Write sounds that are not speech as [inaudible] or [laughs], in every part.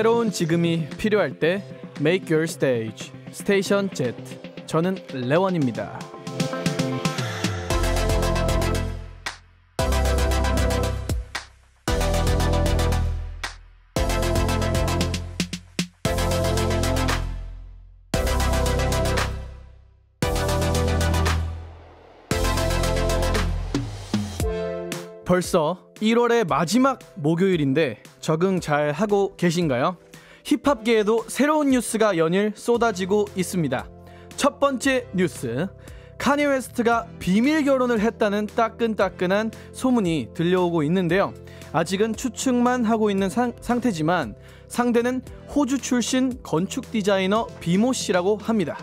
새로운 지금이 필요할 때 Make Your Stage 스테이션 Jet. 저는 레원입니다. 벌써 1월의 마지막 목요일인데 적응 잘 하고 계신가요? 힙합계에도 새로운 뉴스가 연일 쏟아지고 있습니다. 첫 번째 뉴스. 카니 웨스트가 비밀 결혼을 했다는 따끈따끈한 소문이 들려오고 있는데요. 아직은 추측만 하고 있는 상, 태지만 상대는 호주 출신 건축 디자이너 비모 씨라고 합니다.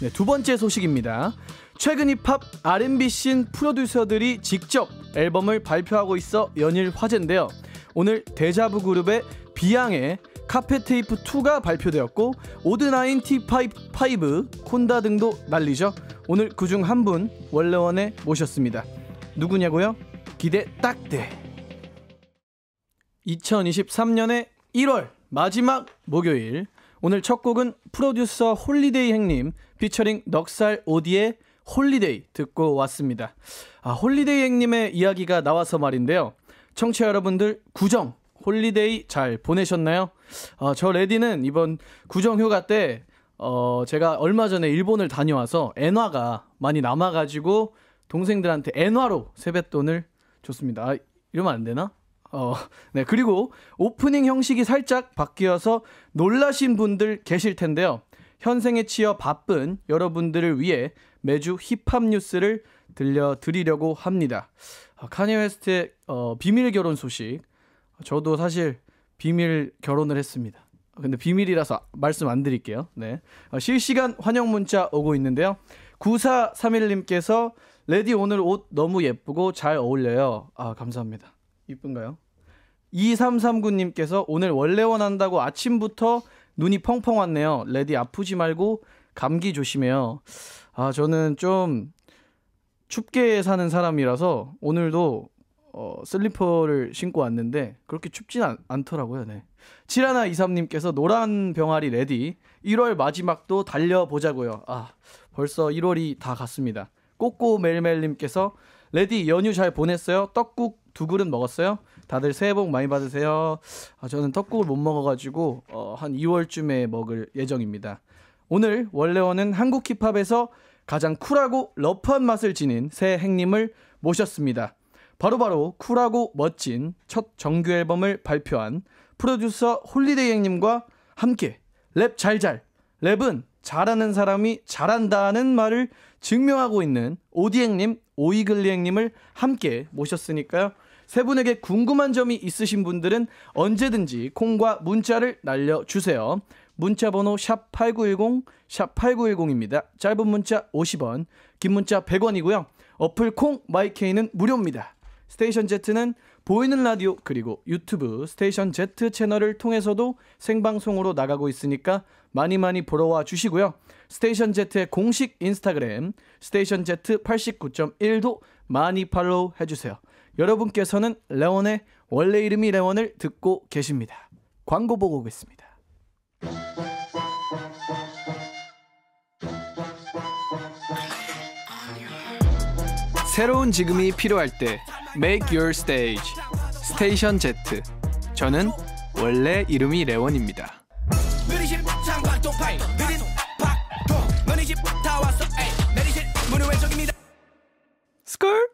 네, 두 번째 소식입니다. 최근 힙합 R&B 씬 프로듀서들이 직접 앨범을 발표하고 있어 연일 화제인데요. 오늘 데자부 그룹의 비앙의 카페테이프 2가 발표되었고 오드나인 T5, 콘다 등도 난리죠. 오늘 그중 한 분 원래원에 모셨습니다. 누구냐고요? 기대 딱 돼. 2023년의 1월 마지막 목요일 오늘 첫 곡은 프로듀서 홀리데이 행님 피처링 넉살 오디의 홀리데이 듣고 왔습니다. 아, 홀리데이 행님의 이야기가 나와서 말인데요. 청취자 여러분들 구정 홀리데이 잘 보내셨나요? 어, 저 레디는 이번 구정 휴가 때 어, 제가 얼마 전에 일본을 다녀와서 엔화가 많이 남아가지고 동생들한테 엔화로 세뱃돈을 줬습니다. 아, 이러면 안 되나? 어, 네. 그리고 오프닝 형식이 살짝 바뀌어서 놀라신 분들 계실 텐데요. 현생에 치여 바쁜 여러분들을 위해 매주 힙합 뉴스를 들려드리려고 합니다. 아, 카니 웨스트의 어, 비밀 결혼 소식. 저도 사실 비밀 결혼을 했습니다. 아, 근데 비밀이라서 말씀 안 드릴게요. 네. 어, 실시간 환영 문자 오고 있는데요. 9431님께서 레디 오늘 옷 너무 예쁘고 잘 어울려요. 아, 감사합니다. 이쁜가요? 2339님께서 오늘 원래원 한다고 아침부터 눈이 펑펑 왔네요. 레디 아프지 말고 감기 조심해요. 아, 저는 좀 춥게 사는 사람이라서 오늘도 어, 슬리퍼를 신고 왔는데 그렇게 춥진 않, 않더라고요. 네. 7하나 23님께서 노란 병아리 레디 1월 마지막도 달려보자고요. 아 벌써 1월이 다 갔습니다. 꼬꼬 멜멜님께서 레디 연휴 잘 보냈어요? 떡국 두 그릇 먹었어요? 다들 새해 복 많이 받으세요. 아, 저는 떡국을 못 먹어가지고 어, 한 2월쯤에 먹을 예정입니다. 오늘 원래원은 한국 힙합에서 가장 쿨하고 러프한 맛을 지닌 새 행님을 모셨습니다. 바로바로 바로 쿨하고 멋진 첫 정규 앨범을 발표한 프로듀서 홀리데이 행님과 함께 랩 잘잘 랩은 잘하는 사람이 잘한다는 말을 증명하고 있는 오디행님, 오이글리행님을 함께 모셨으니까요. 세 분에게 궁금한 점이 있으신 분들은 언제든지 콩과 문자를 날려주세요. 문자 번호 샵 8910, 샵 8910입니다. 짧은 문자 50원, 긴 문자 100원이고요. 어플 콩 마이케이는 무료입니다. 스테이션 제는 보이는 라디오 그리고 유튜브 스테이션 제 채널을 통해서도 생방송으로 나가고 있으니까 많이 많이 보러 와 주시고요. 스테이션 제의 공식 인스타그램 스테이션 제 89.1도 많이 팔로우 해주세요. 여러분께서는 레온의 원래 이름이 레온을 듣고 계십니다. 광고 보고 오겠습니다. 새로운 지금이 필요할 때 Make Your Stage 스테이션 Z 저는 원래 이름이 레원입니다 스컬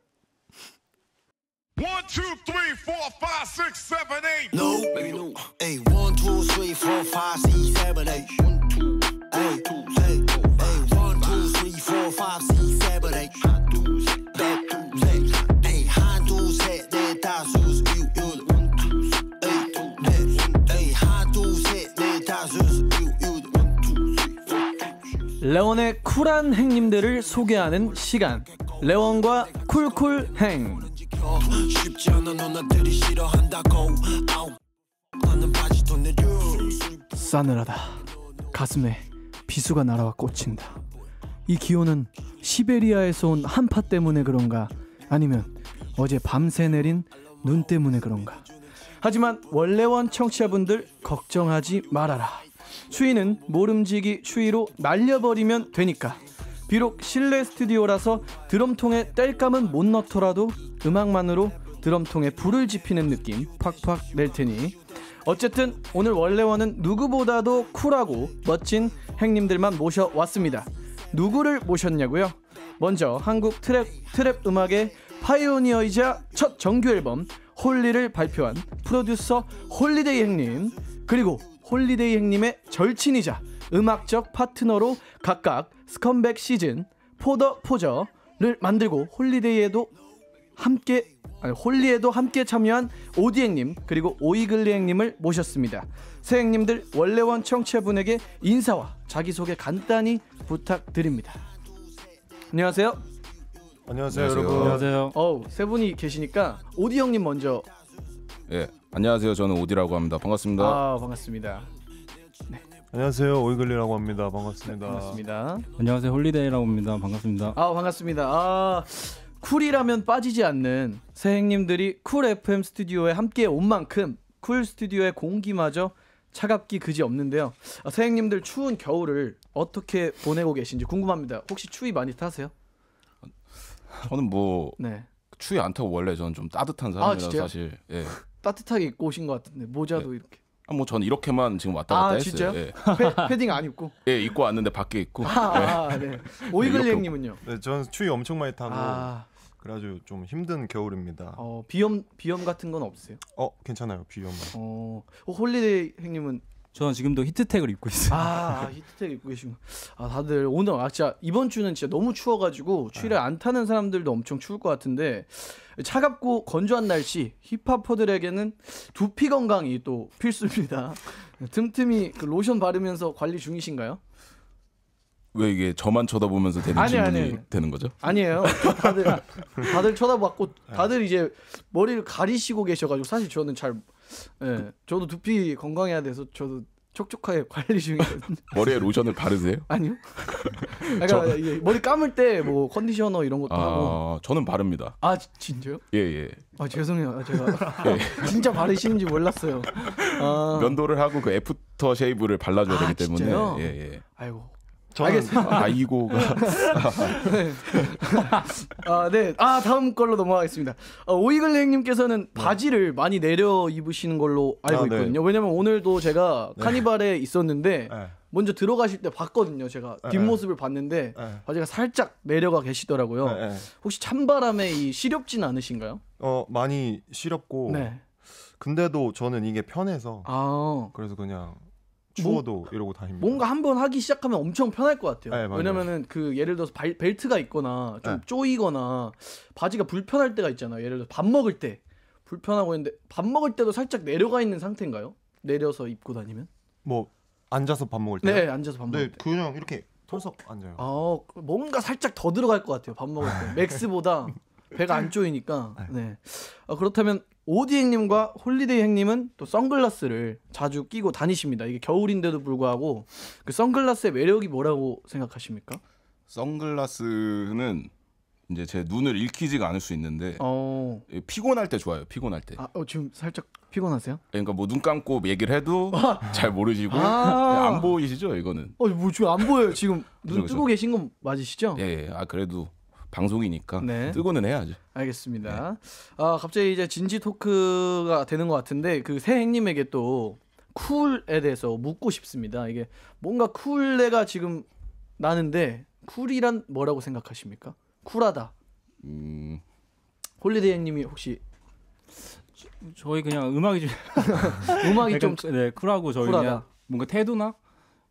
One, two, three, four, five, six, seven, eight. No, baby, no. Hey, one, two, three, four, five, six, seven, eight. One, two, one, two. 레온의 쿨한 행님들을 소개하는 시간 레온과 쿨쿨행 싸늘하다 가슴에 비수가 날아와 꽂힌다 이 기온은 시베리아에서 온 한파 때문에 그런가 아니면 어제 밤새 내린 눈 때문에 그런가 하지만 원래원 청취자분들 걱정하지 말아라 추위는 모름지기 추위로 날려버리면 되니까. 비록 실내 스튜디오라서 드럼통에 땔감은 못 넣더라도 음악만으로 드럼통에 불을 지피는 느낌 팍팍 낼 테니 어쨌든 오늘 원래원은 누구보다도 쿨하고 멋진 행님들만 모셔왔습니다. 누구를 모셨냐고요? 먼저 한국 트랩, 트랩 음악의 파이오니어이자 첫 정규 앨범 홀리를 발표한 프로듀서 홀리데이 행님 그리고 홀리데이 행님의 절친이자 음악적 파트너로 각각 스컴백 시즌 포더 포저를 만들고 홀리데이에도 함께 아니, 홀리에도 함께 참여한 오디행님 그리고 오이글리행님을 모셨습니다. 새행님들 원래원 청취자분에게 인사와 자기소개 간단히 부탁드립니다. 안녕하세요. 안녕하세요, 네, 여러분. 안녕하세요. 어세 분이 계시니까 오디 형님 먼저. 예. 안녕하세요. 저는 오디라고 합니다. 반갑습니다. 아 반갑습니다. 네. 안녕하세요. 오이글리라고 합니다. 반갑습니다. 네, 반갑습니다. 안녕하세요. 홀리데이라고 합니다. 반갑습니다. 아 반갑습니다. 아 쿨이라면 빠지지 않는 새행님들이 쿨 FM 스튜디오에 함께 온 만큼 쿨 스튜디오의 공기마저 차갑기 그지 없는데요. 아, 새행님들 추운 겨울을 어떻게 보내고 계신지 궁금합니다. 혹시 추위 많이 타세요? 저는 뭐 네. 추위 안 타고 원래 저는 좀 따뜻한 사람이라 아, 사실 예. 따뜻하게 입고 오신 것 같은데 모자도 네. 이렇게. 아, 뭐전 이렇게만 지금 왔다 갔다 아, 했어요. 예. [laughs] 패, 딩안 입고? 예, 입고 왔는데 밖에 있고. 아, 아 네. 아, 네. 오이글님은요 네, 네, 저는 추위 엄청 많이 타고 아. 그래가좀 힘든 겨울입니다. 어, 비염 비염 같은 건없으요 어, 괜찮아요. 비염. 어, 홀리데이 형님은 저는 지금도 히트텍을 입고 있어요. 아, 아, 히트텍 입고 계신 거. 아, 다들 오늘 아 진짜 이번 주는 진짜 너무 추워가지고 추위를 아. 안 타는 사람들도 엄청 추울 것 같은데 차갑고 건조한 날씨 힙합퍼들에게는 두피 건강이 또 필수입니다. [laughs] 틈틈이 그 로션 바르면서 관리 중이신가요? 왜 이게 저만 쳐다보면서 되는 아니, 질문이 아니, 아니. 되는 거죠? 아니에요. 다들 다들 쳐다봤고 다들 이제 머리를 가리시고 계셔가지고 사실 저는 잘 네, 저도 두피 건강해야 돼서 저도 촉촉하게 [laughs] 관리 중이거든요. 머리에 로션을 바르세요? [laughs] 아니요. [laughs] 그러니까 저... 머리 감을 때 뭐 컨디셔너 이런 것도 아, 하고. 저는 바릅니다. 아 지, 진짜요? 예 예. 아 죄송해요 아, 제가 예. 진짜 바르시는지 몰랐어요. 아... 면도를 하고 그 애프터 쉐이브를 발라줘야 아, 되기 때문에. 진예 예. 아이고 알겠습니다. 아, 이고가. [laughs] 네. [laughs] 아, 네. 아, 다음 걸로 넘어가겠습니다. 어, 오이글 형님께서는 네. 바지를 많이 내려 입으시는 걸로 알고 아, 네. 있거든요. 왜냐면 오늘도 제가 네. 카니발에 있었는데 네. 먼저 들어가실 때 봤거든요. 제가 뒷모습을 봤는데 바지가 살짝 내려가 계시더라고요. 혹시 찬바람에 이 시렵진 않으신가요? 어, 많이 시렵고. 근데도 저는 이게 편해서. 아. 그래서 그냥 추워도 뭐, 이러고 다닙니다. 뭔가 한 번 하기 시작하면 엄청 편할 것 같아요. 네, 왜냐면은 그 예를 들어서 발, 벨트가 있거나 좀 네. 쪼이거나 바지가 불편할 때가 있잖아요. 예를 들어 밥 먹을 때 불편하고 있는데 밥 먹을 때도 살짝 내려가 있는 상태인가요? 내려서 입고 다니면? 뭐 앉아서 밥 먹을 때? 네, 네, 앉아서 밥 먹을 네, 때. 그냥 이렇게 털서 앉아요. 아, 그 뭔가 살짝 더 들어갈 것 같아요. 밥 먹을 때 [laughs] 맥스보다 배가 안 [laughs] 쪼이니까. 네. 네. 아, 그렇다면 오디 행님과 홀리데이 행님은 또 선글라스를 자주 끼고 다니십니다. 이게 겨울인데도 불구하고 그 선글라스의 매력이 뭐라고 생각하십니까? 선글라스는 이제 제 눈을 읽히지가 않을 수 있는데 어. 예, 피곤할 때 좋아요. 피곤할 때. 아, 어, 지금 살짝 피곤하세요? 예, 그러니까 뭐 눈 감고 얘기를 해도 아. 잘 모르시고 아. 네, 안 보이시죠? 이거는. 어, 뭐지안 보여요. 지금 눈 그렇죠. 뜨고 계신 건 맞으시죠? 예, 예. 아 그래도 방송이니까 네. 뜨고는 해야죠. 알겠습니다. 네. 아 갑자기 이제 진지 토크가 되는 것 같은데 그 새행님에게 또 쿨에 대해서 묻고 싶습니다. 이게 뭔가 쿨레가 지금 나는데 쿨이란 뭐라고 생각하십니까? 쿨하다. 음... 홀리데이님이 혹시 저희 그냥 음악이 좀 [laughs] 음악이 좀 네, 쿨하고 저희 쿨하다. 그냥 뭔가 태도나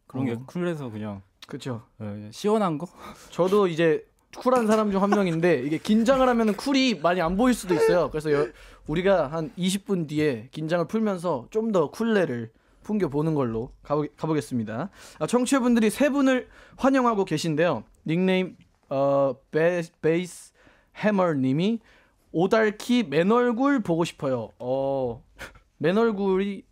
그런 어. 게 쿨해서 그냥 그렇죠. 네, 시원한 거? 저도 이제 쿨한 사람 중 한 명인데 이게 긴장을 하면 쿨이 많이 안 보일 수도 있어요. 그래서 여, 우리가 한 20분 뒤에 긴장을 풀면서 좀 더 쿨레를 풍겨 보는 걸로 가보, 가보겠습니다. 아, 청취자분들이 세 분을 환영하고 계신데요. 닉네임 어, 베, 베이스 해머님이 오달키 맨 얼굴 보고 싶어요. 어, 맨 얼굴이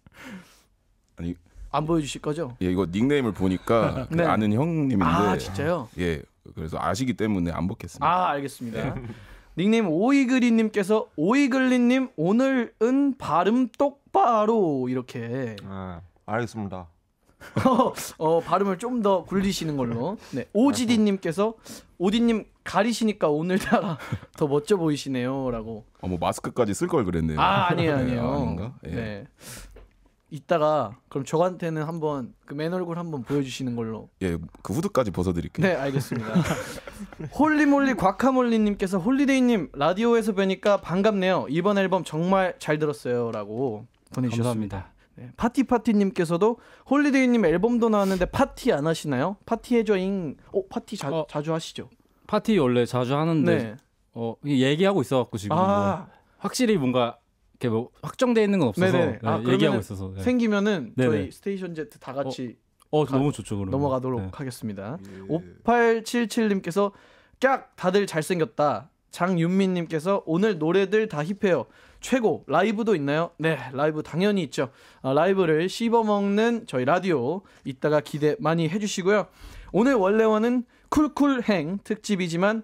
아니 안 보여주실 거죠? 예, 이거 닉네임을 보니까 [laughs] 네. 아는 형님인데. 아 진짜요? 예, 그래서 아시기 때문에 안 벗겠습니다. 아 알겠습니다. 네. 닉네임 오이글이님께서 오이글리님 오늘은 발음 똑바로 이렇게. 아 알겠습니다. [laughs] 어, 발음을 좀 더 굴리시는 걸로. 네 오지디님께서 오디님 가리시니까 오늘따라 [laughs] 더 멋져 보이시네요라고. 어뭐 마스크까지 쓸 걸 그랬네요. 아 아니에요 아니에요. 네, 예. 네. 이따가 그럼 저한테는 한번 그 맨 얼굴 한번 보여주시는 걸로. 예, 그 후드까지 벗어드릴게요. 네, 알겠습니다. [laughs] 홀리몰리 과카몰리님께서 홀리데이님 라디오에서 뵈니까 반갑네요. 이번 앨범 정말 잘 들었어요라고 보내주셨습니다. 네, 파티 파티님께서도 홀리데이님 앨범도 나왔는데 파티 안 하시나요? 파티 해줘잉. 어, 파티 자, 어, 자주 하시죠? 파티 원래 자주 하는데 네. 어 얘기하고 있어갖고 지금 아~ 뭐 확실히 뭔가 이렇게 뭐 확정돼 있는 건 없어서 네, 아, 얘기하고 있어서 네. 생기면은 네네. 저희 스테이션 제트 다 어, 같이 어, 어 가, 너무 좋죠 그러 넘어가도록 네. 하겠습니다. 예. 5877님께서 깍 다들 잘생겼다. 장윤민님께서 오늘 노래들 다 힙해요. 최고 라이브도 있나요? 네 라이브 당연히 있죠. 아, 라이브를 씹어먹는 저희 라디오 이따가 기대 많이 해주시고요. 오늘 원래와는 쿨쿨행 특집이지만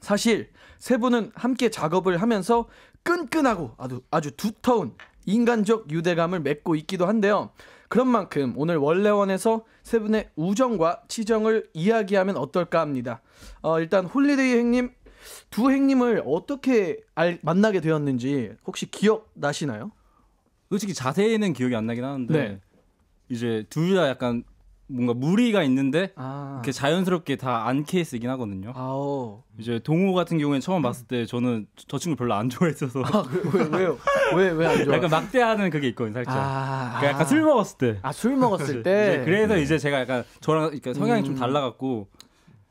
사실 세 분은 함께 작업을 하면서 끈끈하고 아주 아주 두터운 인간적 유대감을 맺고 있기도 한데요. 그런 만큼 오늘 원래원에서 세 분의 우정과 치정을 이야기하면 어떨까 합니다. 어, 일단 홀리데이 행님 두 행님을 어떻게 알, 만나게 되었는지 혹시 기억 나시나요? 솔직히 자세히는 기억이 안 나긴 하는데 네. 이제 둘 다 약간 뭔가 무리가 있는데 아. 이렇게 자연스럽게 다 안 케이스이긴 하거든요. 아오. 이제 동호 같은 경우에 처음 봤을 때 저는 저 친구 별로 안 좋아했어서 아, 그, 왜요? 왜왜 안 좋아? 약간 막대하는 그게 있거든요, 살짝. 아, 그러니까 약간 술 먹었을 때. 아술 먹었을 [laughs] 때. 이제 그래서 네. 이제 제가 약간 저랑 그러니까 성향이 음. 좀 달라갖고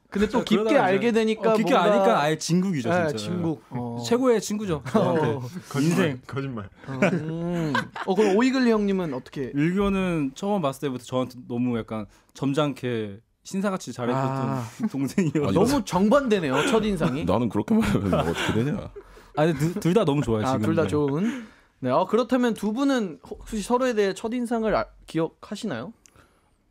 근데 또 아, 깊게 알게 되니까 어, 깊게 뭔가... 아니까 아예 진국이죠 네, 진짜. 네, 진국 어. [laughs] 최고의 친구죠. 어. 인 거짓말. 거짓말. 어, 음. 어, 그럼 오이글리 형님은 어떻게? 일교는 처음 봤을 때부터 저한테 너무 약간 점잖게 신사같이 잘해줬던 아. [laughs] 동생이요. 아, 너무 정반대네요 첫 인상이. 나는 그렇게 말하면 뭐 어떻게 되냐? 아니 둘 다 너무 좋아요 아, 지금. 둘다 네. 좋은. 네. 어, 그렇다면 두 분은 혹시 서로에 대해 첫 인상을 아, 기억하시나요?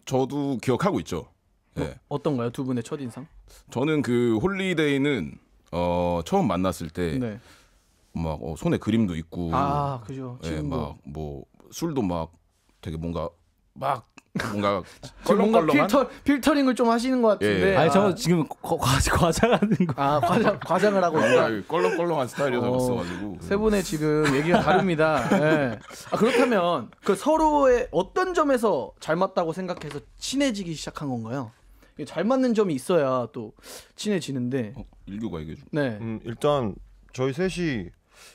저도 기억하고 있죠. 어, 네. 어, 떤가요두 분의 첫 인상? 저는 그 홀리데이는 어, 처음 만났을 때. 네. 막 어, 손에 그림도 있고 아 그죠 예, 막뭐 술도 막 되게 뭔가 막 뭔가 [laughs] 뭔가 필터 필터링을 좀 하시는 것 예, 예. 같은데. 예. 아니 저 아. 지금 과 과장하는 거. 아 과장 과장을 하고 있어요. 아, 껄렁껄렁한 스타일이어서 어, 가지고. 세 분의 지금 얘기가 다릅니다. 예. 아 그렇다면 그 서로의 어떤 점에서 잘 맞다고 생각해서 친해지기 시작한 건가요? 잘 맞는 점이 있어야 또 친해지는데 어, 일교가 얘기해 줘. 네. 음, 일단 저희 셋이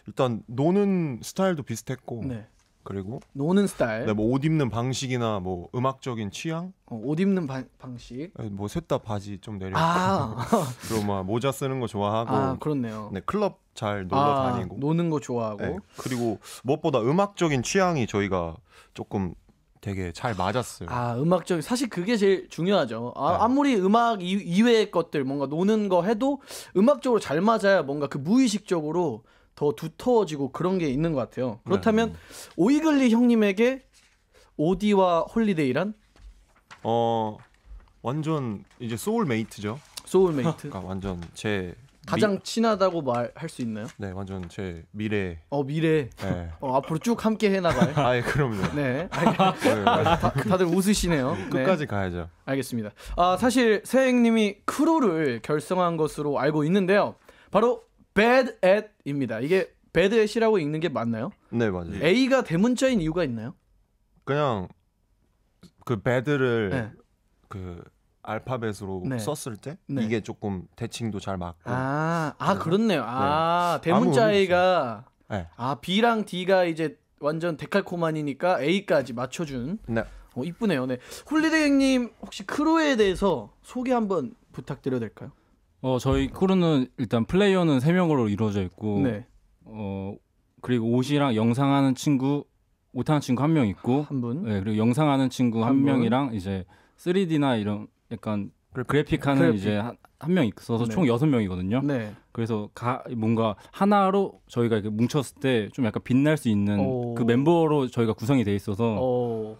일단 노는 스타일도 비슷했고 네. 그리고 노는 스타일. 네, 뭐 옷 입는 방식이나 뭐 음악적인 취향. 어, 옷 입는 바, 방식. 네, 뭐셋다 바지 좀 내려. 아. [laughs] 그리고 막 모자 쓰는 거 좋아하고. 아 그렇네요. 네 클럽 잘 놀러 아, 다니고. 노는 거 좋아하고. 네, 그리고 무엇보다 음악적인 취향이 저희가 조금 되게 잘 맞았어요. 아 음악적 사실 그게 제일 중요하죠. 아, 네. 무리 음악 이외의 것들 뭔가 노는 거 해도 음악적으로 잘 맞아야 뭔가 그 무의식적으로 더 두터워지고 그런 게 있는 것 같아요. 그렇다면 네. 오이글리 형님에게 오디와 홀리데이란? 어 완전 이제 소울메이트죠. 소울메이트. 그러니까 완전 제 가장 미... 친하다고 말할 수 있나요? 네, 완전 제 미래. 어 미래. 네. 어 앞으로 쭉 함께 해나가요. 아 예, 그럼요. 네. 네. 다, 다들 웃으시네요. 네. 끝까지 가야죠. 알겠습니다. 아 사실 세행님이 크루를 결성한 것으로 알고 있는데요. 바로 bad at입니다. 이게 bad at이라고 읽는 게 맞나요? 네, 맞아요. 네. A가 대문자인 이유가 있나요? 그냥 그 bad를 네. 그 알파벳으로 네. 썼을 때 네. 이게 조금 대칭도 잘 맞고 아, 아 네. 그렇네요. 아 네. 대문자이가 네. 아 B랑 D가 이제 완전 데칼코만이니까 A까지 맞춰준. 네. 어, 이쁘네요. 네. 홀리데이 형님 혹시 크루에 대해서 소개 한번 부탁드려도 될까요? 어 저희 크루는 일단 플레이어는 3 명으로 이루어져 있고 네. 어 그리고 옷이랑 영상하는 친구 못하는 친구 한 명 있고 한 분. 네 그리고 영상하는 친구 한, 한 명이랑 이제 3D나 이런 약간 그래픽하는 그래픽. 이제 한 명 있어서 네. 총 여섯 명이거든요. 네. 그래서 가 뭔가 하나로 저희가 이렇게 뭉쳤을 때 좀 약간 빛날 수 있는 오. 그 멤버로 저희가 구성이 돼 있어서 오.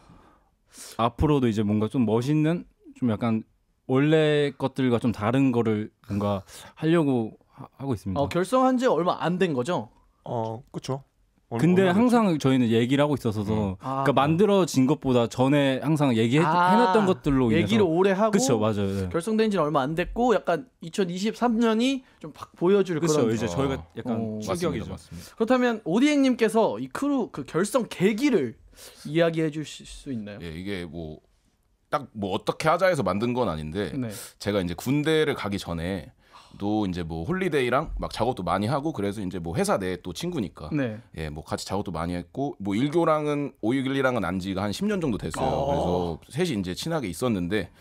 앞으로도 이제 뭔가 좀 멋있는 좀 약간 원래 것들과 좀 다른 거를 뭔가 하려고 하, 고 있습니다. 어, 결성한 지 얼마 안 된 거죠? 어, 그렇죠. 어, 근데 항상 저희는 얘기를 하고 있어서서 음. 아, 그러니까 만들어진 것보다 전에 항상 얘기해 아, 놨던 것들로 얘기를 오래 하고 그쵸, 맞아요. 네. 결성된 지는 얼마 안 됐고 약간 2023년이 좀 확 보여줄 그쵸, 그런 이제 어. 저희가 아. 약간 어, 격이죠 그렇다면 오디행 님께서 이 크루 그 결성 계기를 이야기해 주실 수 있나요? 예, 이게 뭐 딱뭐 뭐 어떻게 하자 해서 만든 건 아닌데 네. 제가 이제 군대를 가기 전에 또 이제 뭐 홀리데이랑 막 작업도 많이 하고 그래서 이제 뭐 회사 내또 친구니까 네. 예, 뭐 같이 작업도 많이 했고 뭐 일교랑은 오일이랑은 안 지가 한 10년 정도 됐어요. 아. 그래서 셋이 이제 친하게 있었는데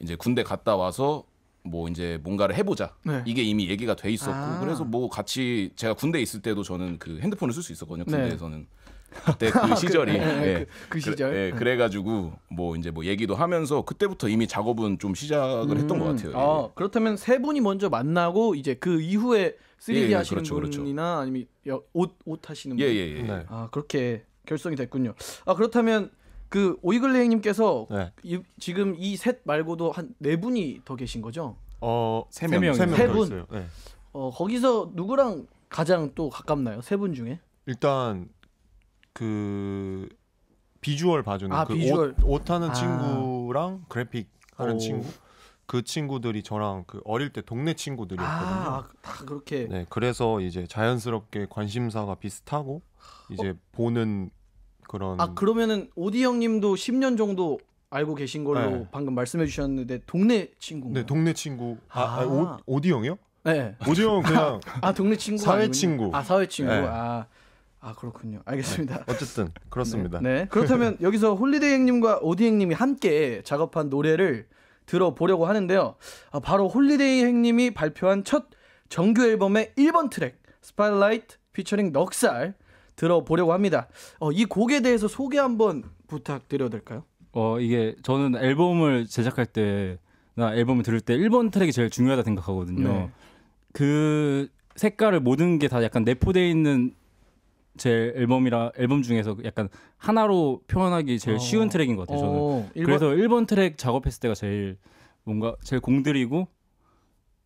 이제 군대 갔다 와서 뭐 이제 뭔가를 해보자 네. 이게 이미 얘기가 돼 있었고 아. 그래서 뭐 같이 제가 군대 에 있을 때도 저는 그 핸드폰을 쓸 수 있었거든요 네. 군대에서는 네. 그때 그, [laughs] 아, 그 시절이 예, 예 그, 예. 그, 시절 예, 음. 그래가지고 뭐 이제 뭐 얘기도 하면서 그때부터 이미 작업은 좀 시작을 음. 했던 것 음, 같아요. 예, 아, 그렇다면 세 분이 먼저 만나고 이제 그 이후에 3D 하시는 그렇죠, 그렇죠. 분이나 아니면 옷 옷 하시는 분. 예예예. 네. 아 그렇게 결성이 됐군요. 아 그렇다면 그 오이글레이님께서 네. 지금 이 셋 말고도 한 네 분이 더 계신 거죠? 어세 명, 세분 네. 어, 거기서 누구랑 가장 또 가깝나요? 세 분 중에? 일단 그 비주얼 봐주는 아, 그 비주얼. 옷, 옷 하는 아. 친구랑 그래픽 하는 오. 친구 그 친구들이 저랑 그 어릴 때 동네 친구들이었거든요. 아, 다 그렇게. 네, 그래서 이제 자연스럽게 관심사가 비슷하고 이제 어? 보는 그런. 아 그러면은 오디 형님도 10년 정도 알고 계신 걸로 네. 방금 말씀해 주셨는데 동네 친구. 네, 동네 친구. 아, 아, 아 오, 오디 형이요? 네. 오디 형 그냥. 아 동네 친구. 사회 아니군 친구. 아 사회 친구. 네. 아아 그렇군요. 알겠습니다. 네. 어쨌든 그렇습니다. 네. 네. 그렇다면 [laughs] 여기서 홀리데이 형님과 오디 형님이 함께 작업한 노래를 들어보려고 하는데요. 아, 바로 홀리데이 형님이 발표한 첫 정규 앨범의 1번 트랙 스파일라이트 피처링 넉살 들어보려고 합니다. 어, 이 곡에 대해서 소개 한번 부탁드려도 될까요? 어 이게 저는 앨범을 제작할 때나 앨범을 들을 때 1번 트랙이 제일 중요하다 생각하거든요. 네. 그 색깔을 모든 게 다 약간 내포되어 있는 제 앨범이라 앨범 중에서 약간 하나로 표현하기 제일 어. 쉬운 트랙인 것 같아요. 저는 어, 일본... 그래서 1번 트랙 작업했을 때가 제일 뭔가 제일 공들이고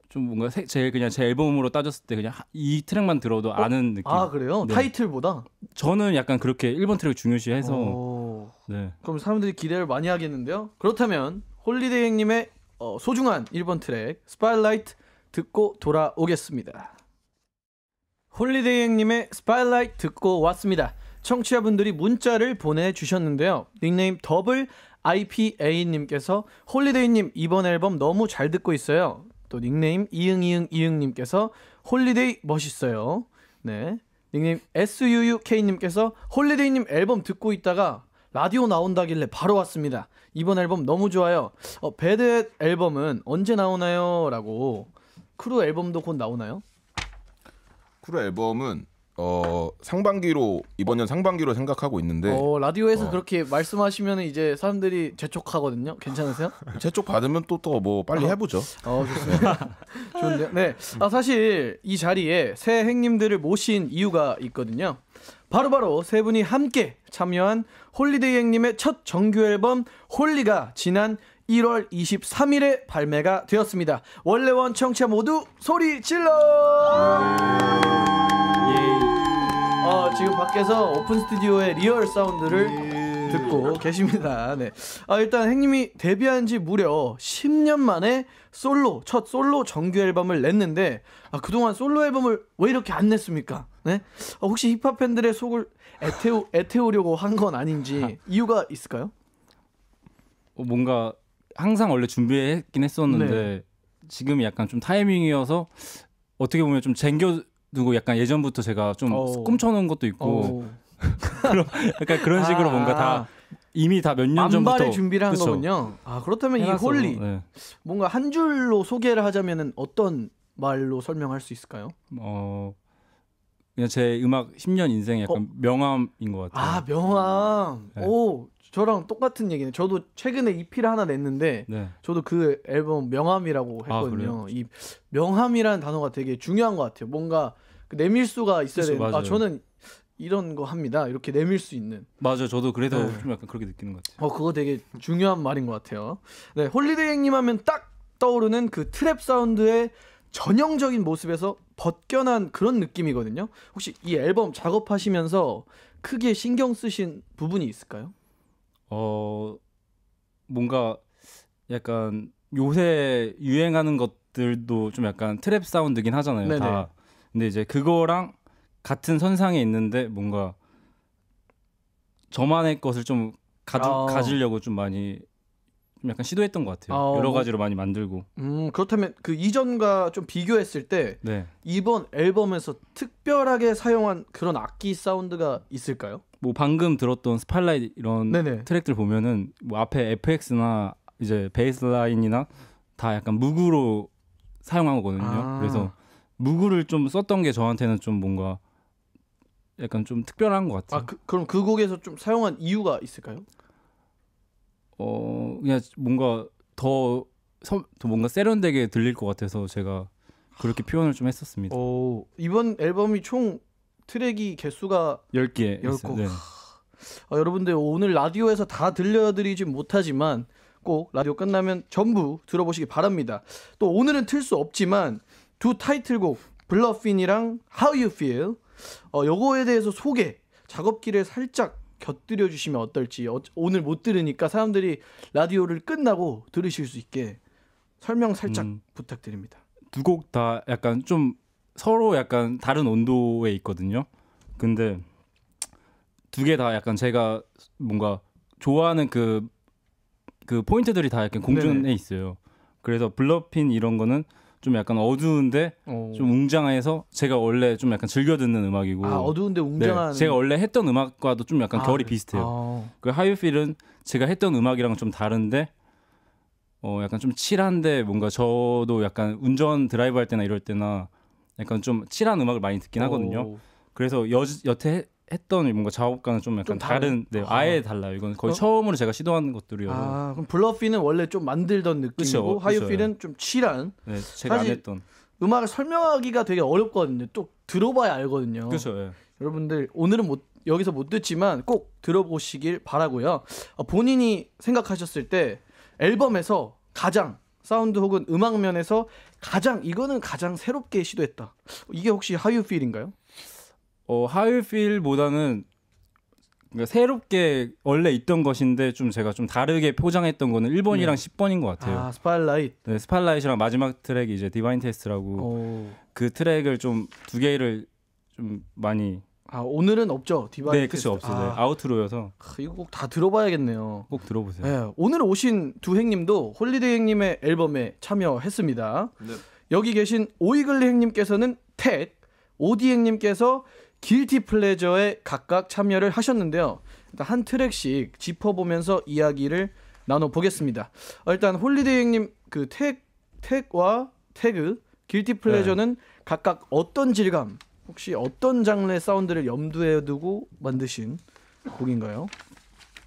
좀 뭔가 세, 제일 그냥 제 앨범으로 따졌을 때 그냥 이 트랙만 들어도 어? 아는 느낌. 아 그래요? 네. 타이틀보다? 저는 약간 그렇게 1번 트랙 중요시해서. 오... 어. 네. 그럼 사람들이 기대를 많이 하겠는데요. 그렇다면 홀리데이 형님의 어, 소중한 1번 트랙 스파일라이트 듣고 돌아오겠습니다. 홀리데이행님의 스파일라이트 듣고 왔습니다. 청취자분들이 문자를 보내주셨는데요. 닉네임 더블 IPA님께서 홀리데이님 이번 앨범 너무 잘 듣고 있어요. 또 닉네임 이응이응이응님께서 홀리데이 멋있어요. 네. 닉네임 SUUK님께서 홀리데이님 앨범 듣고 있다가 라디오 나온다길래 바로 왔습니다. 이번 앨범 너무 좋아요. 어, 배드 앨범은 언제 나오나요? 라고 크루 앨범도 곧 나오나요? 쿨 앨범은 어 상반기로 이번 년 상반기로 생각하고 있는데 어, 라디오에서 어. 그렇게 말씀하시면 이제 사람들이 재촉하거든요. 괜찮으세요? [laughs] 재촉 받으면 또 또 뭐 빨리 어. 해보죠. 어 좋습니다. [laughs] 좋은데 네, 아, 사실 이 자리에 새 행님들을 모신 이유가 있거든요. 바로 바로 세 분이 함께 참여한 홀리데이 행님의 첫 정규 앨범 홀리가 지난 1월 23일에 발매가 되었습니다. 원래원 청취자 모두 소리 질러! 예. 어, 지금 밖에서 오픈 스튜디오의 리얼 사운드를 예. 듣고 계십니다. 네. 아, 일단 행님이 데뷔한 지 무려 10년 만에 솔로, 첫 솔로 정규 앨범을 냈는데, 아, 그동안 솔로 앨범을 왜 이렇게 안 냈습니까? 네? 아, 혹시 힙합 팬들의 속을 애태우, 애태우려고 한 건 아닌지 [laughs] 이유가 있을까요? 어, 뭔가 항상 원래 준비했긴 했었는데 네. 지금 약간 좀 타이밍이어서 어떻게 보면 좀 쟁겨두고 약간 예전부터 제가 좀 오. 어. 꿈쳐놓은 것도 있고 어. [laughs] 약간 그런 식으로 아. 뭔가 다 이미 다 몇 년 전부터 준비를 한 그쵸. 거군요. 아 그렇다면 해놨어, 이 홀리 네. 뭔가 한 줄로 소개를 하자면은 어떤 말로 설명할 수 있을까요? 어 그냥 제 음악 10년 인생 어. 약간 어? 명함인 것 같아요. 아 명함. 네. 오 저랑 똑같은 얘기는 저도 최근에 EP를 하나 냈는데 네. 저도 그 앨범 명함이라고 아, 했거든요. 아, 이 명함이라는 단어가 되게 중요한 것 같아요. 뭔가 그 내밀수가 있어야 되는. 아, 아요아 저는 이런 거 합니다. 이렇게 내밀 수 있는. 맞아, 저도 그래서 네. 좀 약간 그렇게 느끼는 것 같아요. 어, 그거 되게 중요한 말인 것 같아요. 네, 홀리데이님 하면 딱 떠오르는 그 트랩 사운드의 전형적인 모습에서 벗겨난 그런 느낌이거든요. 혹시 이 앨범 작업하시면서 크게 신경 쓰신 부분이 있을까요? 어 뭔가 약간 요새 유행하는 것들도 좀 약간 트랩 사운드긴 하잖아요. 네네. 다. 근데 이제 그거랑 같은 선상에 있는데 뭔가 저만의 것을 좀 가주, 아. 가지려고 좀 많이 좀 약간 시도했던 것 같아요. 아. 여러 가지로 많이 만들고. 음 그렇다면 그 이전과 좀 비교했을 때 네. 이번 앨범에서 특별하게 사용한 그런 악기 사운드가 있을까요? 뭐 방금 들었던 스팔라이트 이런 네네. 트랙들 보면은 뭐 앞에 FX나 이제 베이스라인이나 다 약간 무구로 사용한 거거든요. 아. 그래서 무구를 좀 썼던 게 저한테는 좀 뭔가 약간 좀 특별한 것 같아요. 아 그, 그럼 그 곡에서 좀 사용한 이유가 있을까요? 어 그냥 뭔가 더, 서, 더 뭔가 세련되게 들릴 것 같아서 제가 그렇게 표현을 좀 했었습니다. 오, 이번 앨범이 총 트랙이 개수가 10개 10곡. 네. 아, 여러분들 오늘 라디오에서 다 들려드리진 못하지만 꼭 라디오 끝나면 전부 들어보시기 바랍니다. 또 오늘은 틀 수 없지만 두 타이틀곡 블러핀이랑 How You Feel 어, 요거에 대해서 소개 작업기를 살짝 곁들여 주시면 어떨지 어, 오늘 못 들으니까 사람들이 라디오를 끝나고 들으실 수 있게 설명 살짝 음, 부탁드립니다. 두 곡 다 약간 좀 서로 약간 다른 온도에 있거든요. 근데 두 개 다 약간 제가 뭔가 좋아하는 그그 그 포인트들이 다 약간 공존에 네네. 있어요. 그래서 블러핀 이런 거는 좀 약간 어두운데 오. 어. 좀 웅장해서 제가 원래 좀 약간 즐겨 듣는 음악이고 아, 어두운데 네. 웅장한 네, 제가 원래 했던 음악과도 좀 약간 아, 결이 비슷해요. 아. 그 하이필은 제가 했던 음악이랑 좀 다른데 어 약간 좀 칠한데 뭔가 저도 약간 운전 드라이브 할 때나 이럴 때나 약간 좀 칠한 음악을 많이 듣긴 오. 하거든요. 그래서 여, 여태 했던 뭔가 작업과는 좀 약간 좀 다른, 네, 아. 예 달라요. 이건 거의 어? 처음으로 제가 시도하는 것들이요. 아, 그럼 블러피는 원래 좀 만들던 느낌이고 하이오피는 좀 칠한. 네, 제가 안 했던. 음악을 설명하기가 되게 어렵거든요. 또 들어봐야 알거든요. 그렇죠. 예. 여러분들 오늘은 못 여기서 못 듣지만 꼭 들어보시길 바라고요. 어, 본인이 생각하셨을 때 앨범에서 가장 사운드 혹은 음악 면에서 가장 이거는 가장 새롭게 시도했다. 이게 혹시 하유필인가요? 어 하유필보다는 그러니까 새롭게 원래 있던 것인데 좀 제가 좀 다르게 포장했던 거는 1번이랑 네. 10번인 것 같아요. 아, 스일라이트 네, 스일라이트랑 마지막 트랙이 이제 디바인 테스트라고 오. 그 트랙을 좀 두 개를 좀 많이 아 오늘은 없죠 디바이 네, 그렇죠 없어요. 네, 아. 아웃트로여서 이거 꼭 다 들어봐야겠네요. 꼭 들어보세요. 네, 오늘 오신 두행님도 홀리데이 행님의 앨범에 참여했습니다. 네. 여기 계신 오이글리 행님께서는 택, 오디 행님께서 길티 플레저에 각각 참여를 하셨는데요. 일단 한 트랙씩 짚어보면서 이야기를 나눠보겠습니다. 아, 일단 홀리데이 행님 그 택, 택와 태그, 길티 플레저는 네. 각각 어떤 질감 혹시 어떤 장르의 사운드를 염두에 두고 만드신 곡인가요?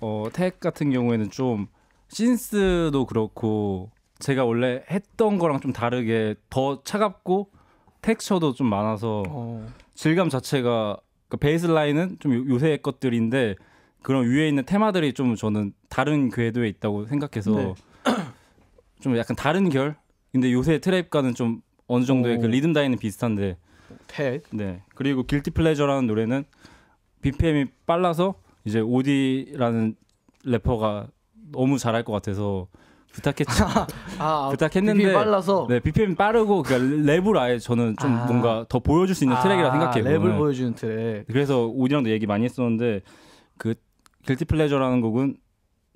어, 택 같은 경우에는 좀 신스도 그렇고 제가 원래 했던 거랑 좀 다르게 더 차갑고 텍스처도 좀 많아서 어. 질감 자체가 그 그러니까 베이스 라인은 좀 요새 것들인데 그런 위에 있는 테마들이 좀 저는 다른 궤도에 있다고 생각해서 네. 좀 약간 다른 결 근데 요새 트랩과는 좀 어느 정도의 오. 그 리듬 다이는 비슷한데 팻. 네. 그리고 길티 플레저라는 노래는 BPM이 빨라서 이제 오디라는 래퍼가 너무 잘할 것 같아서 부탁했죠. [laughs] 아, 아, 부탁했는데 BPM 빨라서 네 BPM 빠르고 그러니까 랩을 아예 저는 좀 아. 뭔가 더 보여줄 수 있는 아, 트랙이라 생각해요. 랩을 그러 보여주는 트랙. 그래서 오디랑도 얘기 많이 했었는데 그 길티 플레저라는 곡은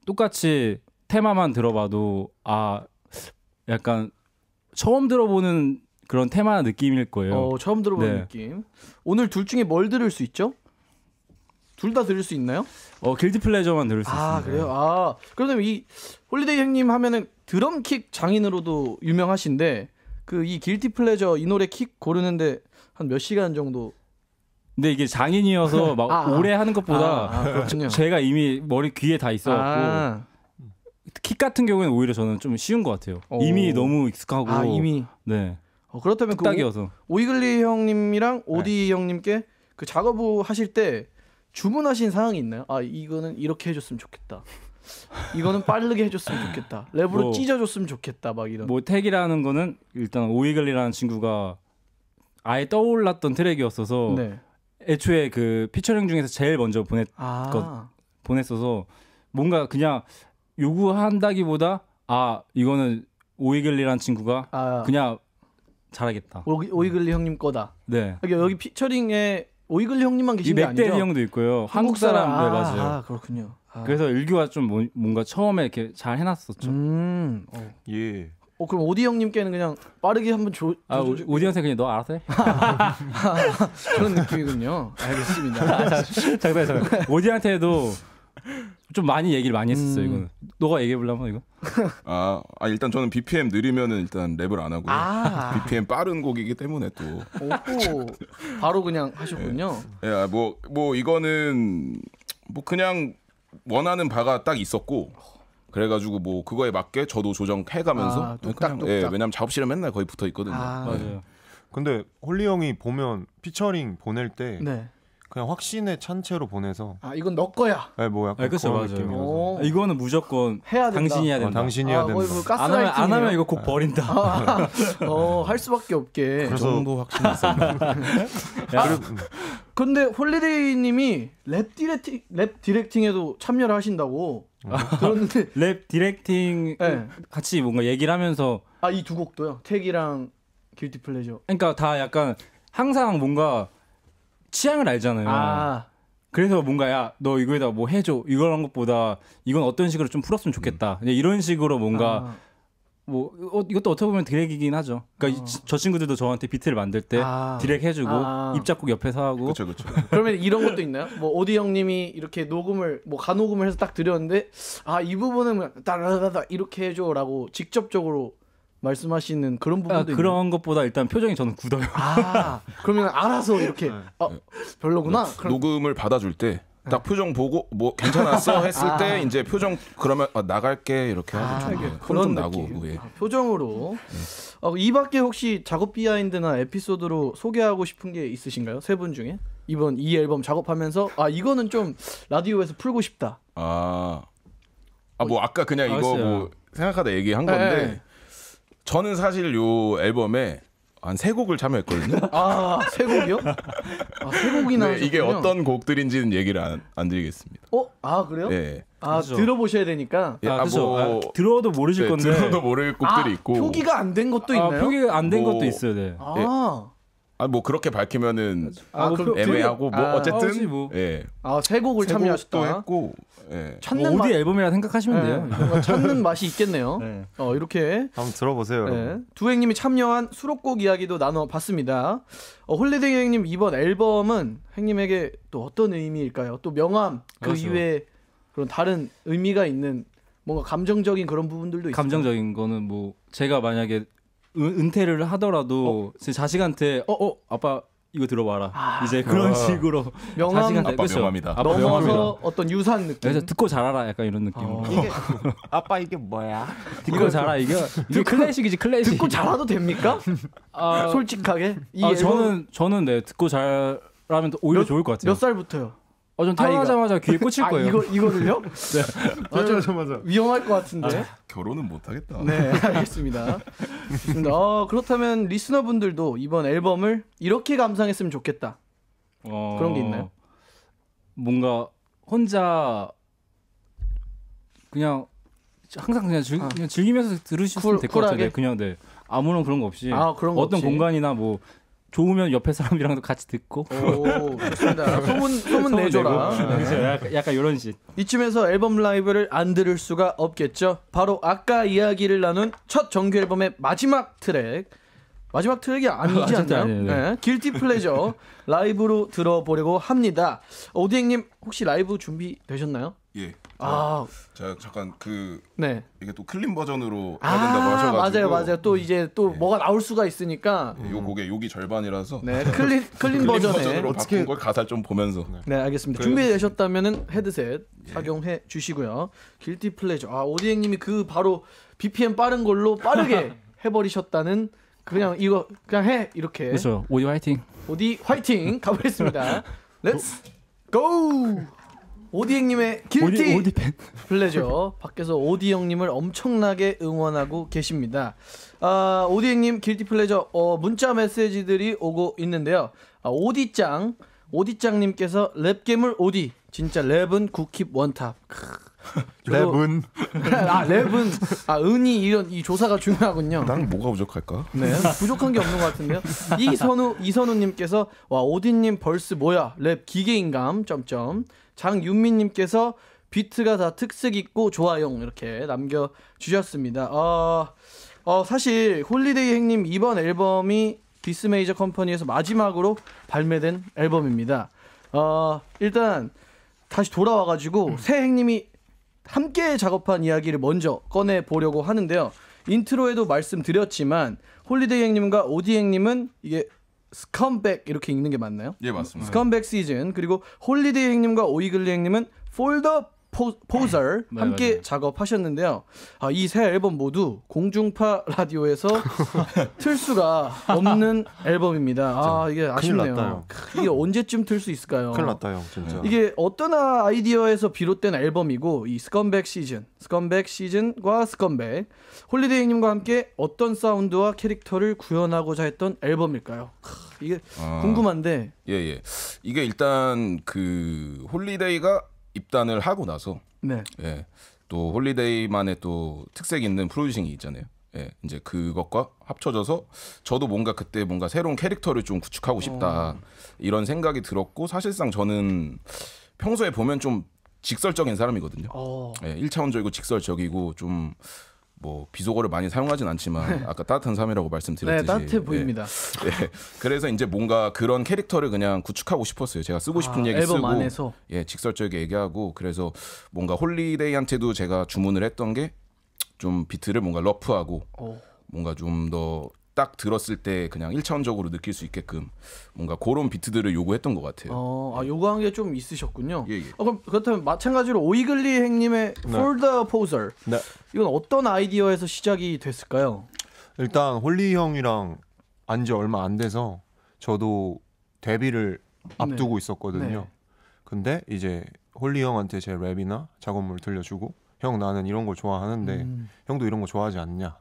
똑같이 테마만 들어봐도 아 약간 처음 들어보는 그런 테마나 느낌일 거예요. 어, 처음 들어보는 네. 느낌. 오늘 둘 중에 뭘 들을 수 있죠? 둘 다 들을 수 있나요? 어, 길드 플레저만 들을 수 아, 있습니다. 아, 그래요? 아, 그러면 이 홀리데이 형님 하면은 드럼킥 장인으로도 유명하신데 그 이 길티 플레저 이 노래 킥 고르는데 한 몇 시간 정도 근데 이게 장인이어서 [laughs] 막 아, 아, 오래 하는 것보다 아, 아 제가 이미 머리 귀에 다 있어갖고 아. 킥 같은 경우에는 오히려 저는 좀 쉬운 것 같아요. 오. 이미 너무 익숙하고 이미 네 어, 그렇다면 그 오, 이글리 형님이랑 네. 오디 네. 형님께 그 작업 하실 때 주문하신 사항이 있나요? 아 이거는 이렇게 해줬으면 좋겠다. 이거는 빠르게 해줬으면 좋겠다. 랩으로 뭐, 찢어줬으면 좋겠다. 막 이런. 뭐 택이라는 거는 일단 오이글리라는 친구가 아예 떠올랐던 트랙이었어서 네. 애초에 그 피처링 중에서 제일 먼저 보냈 아. 것, 보냈어서 뭔가 그냥 요구한다기보다 아 이거는 오이글리라는 친구가 아. 그냥 잘하겠다. 오, 이글리 음. 형님 거다. 네. 그러 여기 피처링에 오이글리 형님만 계신 게 아니죠? 맥데리 형도 있고요. 한국 사람, 아, 네, 맞아요. 아, 그렇군요. 아. 그래서 일교가 좀 뭔가 처음에 이렇게 잘 해놨었죠. 음, 어. 예. 어 그럼 오디 형님께는 그냥 빠르게 한번 조, 조, 조, 조, 오디 형님 그냥 너 알아서 해 [laughs] 그런 느낌이군요. 알겠습니다. 장난 아, 장난. 오디한테도 좀 많이 얘기를 많이 했었어요. 음. 이거는 너가 얘기해 보려면 이거. 아, 아, 일단 저는 BPM 느리면은 일단 랩을 안하고 아. BPM 빠른 곡이기 때문에 또 오, 바로 그냥 하셨군요. 예, 예 뭐, 뭐 이거는 뭐 그냥 원하는 바가 딱 있었고 그래가지고 뭐 그거에 맞게 저도 조정해가면서 아, 뚝딱, 딱 예, 왜냐면 작업실은 맨날 거의 붙어 있거든요. 아. 예. 맞아요. 근데 홀리 형이 보면 피처링 보낼 때. 네. 그냥 확신에 찬 채로 보내서 아 이건 너 거야. 네, 뭐 약간 네, 그쵸, 그런 맞아요. 느낌이어서. 오. 이거는 무조건 해야 된다. 당신이 야 어, 아, 뭐 된다. 당신이 야 아, 된다. 거뭐안 하면 안 하면 이거 곧 네. 버린다. 아, 어, 할 수밖에 없게. 그 정도 확신이 있 [laughs] 아, 근데 홀리데이 님이 랩 디렉팅 랩 디렉팅에도 참여를 하신다고 들었데랩 [laughs] 디렉팅 네. 같이 뭔가 얘기를 하면서 아 이 두 곡도요. 택이랑 길티 플레저. 그러니까 다 약간 항상 뭔가 취향을 알잖아요. 아. 그래서 뭔가 야너 이거에다 뭐 해줘 이거란 것보다 이건 어떤 식으로 좀 풀었으면 좋겠다 음. 이런 식으로 뭔가 아. 뭐 어, 이것도 어떻게 보면 디렉이긴 하죠. 그러니까 어. 이, 아. 저 친구들도 저한테 비트를 만들 때 아. 디렉 해주고 아. 아. 입자곡 옆에서 하고. 그렇죠, 그렇죠. [laughs] 그러면 이런 것도 있나요? 뭐 오디 형님이 이렇게 녹음을 뭐 가녹음을 해서 딱 드렸는데 아 이 부분은 뭐 따라다다 이렇게 해줘라고 직접적으로 말씀하시는 그런 아, 부분도 아, 그런 있는... 것보다 일단 표정이 저는 굳어요. 아 그러면 알아서 이렇게 아, 별로구나. 뭐 그럼... 녹음을 받아줄 때딱 네. 표정 보고 뭐 괜찮았어 [laughs] 아. 했을 아. 때 이제 표정 그러면 아, 나갈게 이렇게 아, 하고 좀, 아, 그런 좀 나고 예. 표정으로 네. 어, 이밖에 혹시 작업 비하인드나 에피소드로 소개하고 싶은 게 있으신가요 세 분 중에 이번 이 앨범 작업하면서 아 이거는 좀 라디오에서 풀고 싶다 아아 뭐 아까 그냥 이거 뭐 생각하다 얘기한 건데 저는 사실 요 앨범에 한 세 곡을 참여했거든요. 아, 세 곡이요? 아, 세 곡이나. 네, 이게 어떤 곡들인지는 얘기를 안, 안 드리겠습니다. 어? 아, 그래요? 네. 아, 그렇죠. 들어보셔야 되니까. 예, 아, 아, 뭐, 아, 들어도 모르실 네, 건데. 들어도 모를 곡들이 아, 있고. 표기가 안 된 것도 아, 있나요? 표기가 안된 뭐 것도 있어요. 네. 아. 예. 아, 뭐 그렇게 밝히면은 아, 뭐 애매하고 뭐 아, 어쨌든 뭐 예. 아, 세 곡을 참여하셨다. 했고 찾는 예. 뭐 어디 마... 앨범이라 생각하시면 네. 돼요. 찾는 맛이 있겠네요. [laughs] 네. 어, 이렇게 한번 들어보세요. 네. 두행님이 참여한 수록곡 이야기도 나눠봤습니다. 어, 홀리데이 형님 이번 앨범은 형님에게또 어떤 의미일까요? 또 명함 그 그렇죠. 이외에 그런 다른 의미가 있는 뭔가 감정적인 그런 부분들도 있어요. 감정적인 거는 뭐 제가 만약에 은, 은퇴를 하더라도 어? 제 자식한테 어어 어, 아빠 이거 들어봐라. 아, 이제 그런 아, 식으로 명함 아빠 그렇죠? 명함이다. 아빠 명함이 어떤 유사 느낌. 그래서 듣고 잘 알아 약간 이런 느낌. 어. 이게 아빠 이게 뭐야? 듣고 [laughs] 잘알 이게, 이게 클래식이지 클래식. 듣고 잘아도 됩니까? [laughs] 아, 솔직하게. 아, 저는 저는 네 듣고 잘하면 오히려 몇, 좋을 것 같아요. 몇 살부터요? 어, 전 태어나자마자 아이가. 귀에 꽂힐 아, 거예요. 아, 이거 이거를요? [laughs] 네. 아, 태어나자마자 위험할 것 같은데. 아, 결혼은 못 하겠다. 네, 알겠습니다. 어, 그렇다면 리스너분들도 이번 앨범을 이렇게 감상했으면 좋겠다. 어... 그런 게 있나요? 뭔가 혼자 그냥 항상 그냥, 즐, 아. 그냥 즐기면서 들으시면 될 것 같아요. 네, 그냥 네. 아무런 그런 거 없이 아, 그런 거 어떤 없이. 공간이나 뭐 좋으면 옆에 사람이랑도 같이 듣고. 오, 좋습니다. [laughs] 소문, 내줘라. 그렇죠. 약간, 약간 이런 식. 이쯤에서 앨범 라이브를 안 들을 수가 없겠죠. 바로 아까 이야기를 나눈 첫 정규 앨범의 마지막 트랙. 마지막 트랙이 아니지 않나요? 아요 네. 길티 플레저 [laughs] 라이브로 들어보려고 합니다. 오디행님 혹시 라이브 준비 되셨나요? 예. 아, 제 잠깐 그 네. 이게 또 클린 버전으로 아, 해야 된다고 아, 하셔가지고 맞아요, 맞아요. 또 이제 또 네. 뭐가 나올 수가 있으니까 네, 요 곡의 욕이 절반이라서 네, 클린 [laughs] 클린, 버전에 어떻게 바꾼 걸 가사 좀 보면서 네, 네 알겠습니다. 준비되셨다면은 헤드셋 예. 착용해 주시고요. 길티 플레저. 아, 오디행님이 그 바로 BPM 빠른 걸로 빠르게 [laughs] 해버리셨다는 그냥 이거 그냥 해 이렇게. 그렇죠. 오디 화이팅. 오디 화이팅 가보겠습니다. [laughs] Let's go. 오디 형님의 길티 오디, 플레저 밖에서 오디 형님을 엄청나게 응원하고 계십니다. 아, 오디 형님 길티 플레저 어, 문자 메시지들이 오고 있는데요. 아, 오디짱 오디짱님께서 랩겜을 오디 진짜 랩은 국힙 원탑. [laughs] 랩은 아 랩은 아 은이 이런 이 조사가 중요하군요. 나는 뭐가 부족할까? 네 부족한 게 없는 것 같은데요. 이선우 이선우님께서 와 오디님 벌스 뭐야 랩 기계인감 점점 장윤미님께서 비트가 다 특색 있고 좋아요 이렇게 남겨 주셨습니다. 어, 어, 사실 홀리데이 행님 이번 앨범이 디스메이저 컴퍼니에서 마지막으로 발매된 앨범입니다. 어, 일단 다시 돌아와가지고 음. 새 행님이 함께 작업한 이야기를 먼저 꺼내 보려고 하는데요. 인트로에도 말씀드렸지만 홀리데이 행님과 오디 행님은 이게 스컴백 이렇게 읽는 게 맞나요? 예 맞습니다. 스컴백 시즌 그리고 홀리데이 형님과 오이글리 형님은 폴더 포저 네. 네, 함께 맞아요. 작업하셨는데요. 아, 이새 앨범 모두 공중파 [laughs] 라디오에서 [laughs] 틀 수가 없는 앨범입니다. 아 이게 아쉽네요. 이게 언제쯤 틀 수 있을까요? 큰일 났다요, 진짜. 이게 어떤 아이디어에서 비롯된 앨범이고 이 스컴백 시즌, 스컴백 시즌과 스컴백 홀리데이님과 함께 어떤 사운드와 캐릭터를 구현하고자 했던 앨범일까요? 이게 아, 궁금한데. 예 예. 이게 일단 그 홀리데이가 입단을 하고 나서 네. 예, 또 홀리데이만의 또 특색 있는 프로듀싱이 있잖아요. 예, 이제 그것과 합쳐져서 저도 뭔가 그때 뭔가 새로운 캐릭터를 좀 구축하고 싶다 어. 이런 생각이 들었고 사실상 저는 평소에 보면 좀 직설적인 사람이거든요. 어. 예, 1차원적이고 직설적이고 좀뭐 비속어를 많이 사용하진 않지만 네. 아까 따뜻한 삶이라고 말씀드렸듯이 네, 따뜻해 보입니다. 예, 예. 그래서 이제 뭔가 그런 캐릭터를 그냥 구축하고 싶었어요. 제가 쓰고 아, 싶은 아, 얘기 앨범 쓰고 안에서? 예 직설적이게 얘기하고 그래서 뭔가 홀리데이한테도 제가 주문을 했던 게 좀 비트를 뭔가 러프하고 오. 뭔가 좀더 딱 들었을 때 그냥 일차원적으로 느낄 수 있게끔 뭔가 그런 비트들을 요구했던 것 같아요. 어, 아, 예. 요구한 게 좀 있으셨군요. 예, 예. 어, 그럼 그렇다면 마찬가지로 오이글리 행님의 네. For the Poser 네. 이건 어떤 아이디어에서 시작이 됐을까요? 일단 홀리 형이랑 안지 얼마 안 돼서 저도 데뷔를 네. 앞두고 네. 있었거든요. 네. 근데 이제 홀리 형한테 제 랩이나 작업물 들려주고 형 나는 이런 걸 좋아하는데 음. 형도 이런 거 좋아하지 않냐